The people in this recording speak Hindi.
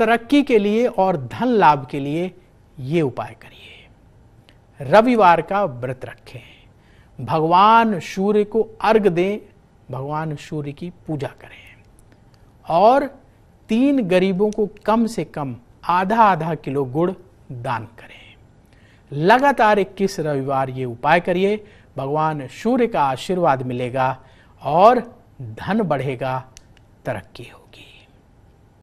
तरक्की के लिए और धन लाभ के लिए ये उपाय करिए रविवार का व्रत रखें भगवान सूर्य को अर्घ दें भगवान सूर्य की पूजा करें और तीन गरीबों को कम से कम आधा आधा किलो गुड़ दान करें लगातार इक्कीस रविवार ये उपाय करिए भगवान सूर्य का आशीर्वाद मिलेगा और धन बढ़ेगा तरक्की होगी